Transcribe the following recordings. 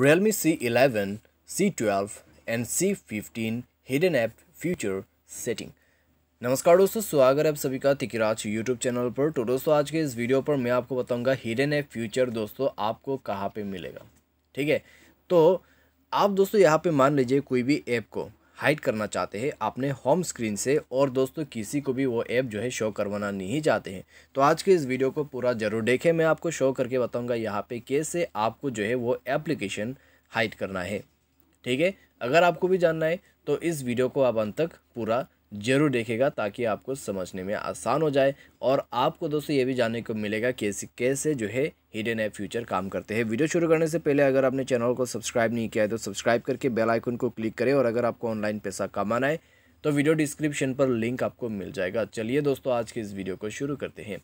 Realme C11, C12 and C15 hidden app feature setting नमस्कार दोस्तों स्वागत है आप सभी का तिकराज यूट्यूब चैनल पर तो दोस्तों आज के इस वीडियो पर मैं आपको बताऊंगा हिडन ऐप फ्यूचर दोस्तों आपको कहाँ पे मिलेगा ठीक है तो आप दोस्तों यहाँ पे मान लीजिए कोई भी ऐप को हाइड करना चाहते हैं अपने होम स्क्रीन से और दोस्तों किसी को भी वो ऐप जो है शो करवाना नहीं चाहते हैं तो आज के इस वीडियो को पूरा ज़रूर देखें मैं आपको शो करके बताऊँगा यहाँ पर कैसे आपको जो है वो एप्लीकेशन हाइड करना है ठीक है अगर आपको भी जानना है तो इस वीडियो को आप अंत तक पूरा ज़रूर देखेगा ताकि आपको समझने में आसान हो जाए और आपको दोस्तों ये भी जानने को मिलेगा ऐसे कैसे जो है हिडन ऐप फ्यूचर काम करते हैं वीडियो शुरू करने से पहले अगर आपने चैनल को सब्सक्राइब नहीं किया है तो सब्सक्राइब करके बेल आइकन को क्लिक करें और अगर आपको ऑनलाइन पैसा कमाना है तो वीडियो डिस्क्रिप्शन पर लिंक आपको मिल जाएगा चलिए दोस्तों आज के इस वीडियो को शुरू करते हैं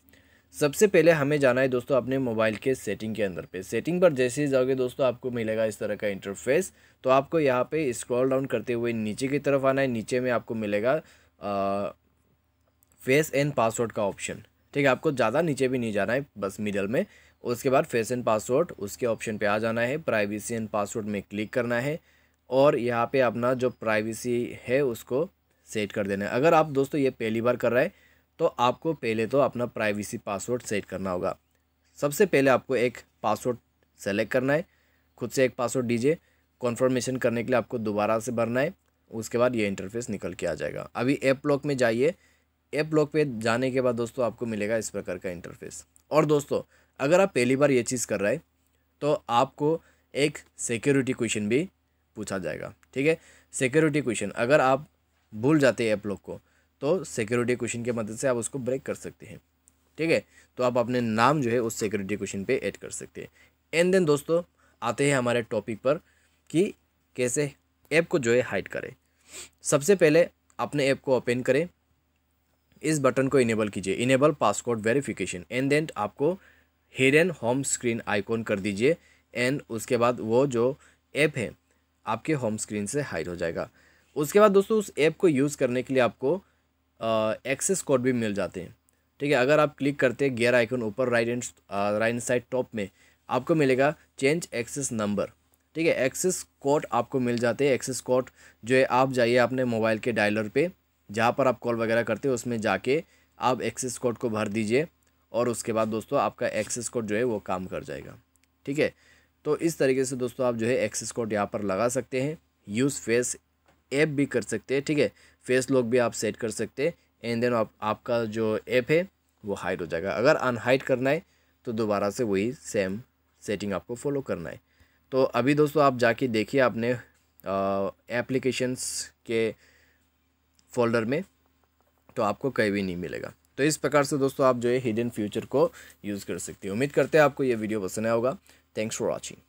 सबसे पहले हमें जाना है दोस्तों अपने मोबाइल के सेटिंग के अंदर पे सेटिंग पर जैसे ही जाओगे दोस्तों आपको मिलेगा इस तरह का इंटरफेस तो आपको यहाँ पे स्क्रॉल डाउन करते हुए नीचे की तरफ आना है नीचे में आपको मिलेगा फेस एंड पासवर्ड का ऑप्शन ठीक है आपको ज़्यादा नीचे भी नहीं जाना है बस मिडल में उसके बाद फेस एंड पासवर्ड उसके ऑप्शन पे आ जाना है प्राइवेसी एंड पासवर्ड में क्लिक करना है और यहाँ पे अपना जो प्राइवेसी है उसको सेट कर देना है अगर आप दोस्तों ये पहली बार कर रहे हैं तो आपको पहले तो अपना प्राइवेसी पासवर्ड सेट करना होगा सबसे पहले आपको एक पासवर्ड सेलेक्ट करना है खुद से एक पासवर्ड दीजिए कॉन्फर्मेशन करने के लिए आपको दोबारा से भरना है उसके बाद ये इंटरफेस निकल के आ जाएगा अभी ऐप लॉक में जाइए ऐप लॉक पे जाने के बाद दोस्तों आपको मिलेगा इस प्रकार का इंटरफेस और दोस्तों अगर आप पहली बार ये चीज़ कर रहे हैं तो आपको एक सिक्योरिटी क्वेश्चन भी पूछा जाएगा ठीक है सिक्योरिटी क्वेश्चन अगर आप भूल जाते हैं ऐप लॉक को तो सिक्योरिटी क्वेश्चन की मदद से आप उसको ब्रेक कर सकते हैं ठीक है तो आप अपने नाम जो है उस सिक्योरिटी क्वेश्चन पे ऐड कर सकते हैं एंड देन दोस्तों आते हैं हमारे टॉपिक पर कि कैसे ऐप को जो है हाइड करें सबसे पहले अपने ऐप को ओपन करें इस बटन को इनेबल कीजिए enable password verification and then आपको हिडन होम स्क्रीन आइकॉन कर दीजिए एंड उसके बाद वो जो ऐप है आपके होम स्क्रीन से हाइड हो जाएगा उसके बाद दोस्तों उस ऐप को यूज़ करने के लिए आपको एक्सेस कोड भी मिल जाते हैं ठीक है अगर आप क्लिक करते हैं गियर आइकन ऊपर right and right side top में आपको मिलेगा चेंज एक्सेस नंबर ठीक है एक्सेस कोड आपको मिल जाते हैं एक्सेस कोड जो है आप जाइए अपने मोबाइल के डायलर पे जहाँ पर आप कॉल वगैरह करते हो उसमें जाके आप एक्सेस कोड को भर दीजिए और उसके बाद दोस्तों आपका एक्सेस कोड जो है वो काम कर जाएगा ठीक है तो इस तरीके से दोस्तों आप जो है एक्सेस कोड यहाँ पर लगा सकते हैं यूज़ फेस ऐप भी कर सकते हैं ठीक है फेस लॉक भी आप सेट कर सकते हैं एंड देन आप आपका जो ऐप है वो हाइड हो जाएगा अगर अनहाइड करना है तो दोबारा से वही सेम सेटिंग आपको फॉलो करना है तो अभी दोस्तों आप जाके देखिए अपने एप्लीकेशंस के फोल्डर में तो आपको कहीं भी नहीं मिलेगा तो इस प्रकार से दोस्तों आप जो है हिडन फ्यूचर को यूज़ कर सकते हैं उम्मीद करते हैं आपको ये वीडियो पसंद आया होगा थैंक्स फॉर वॉचिंग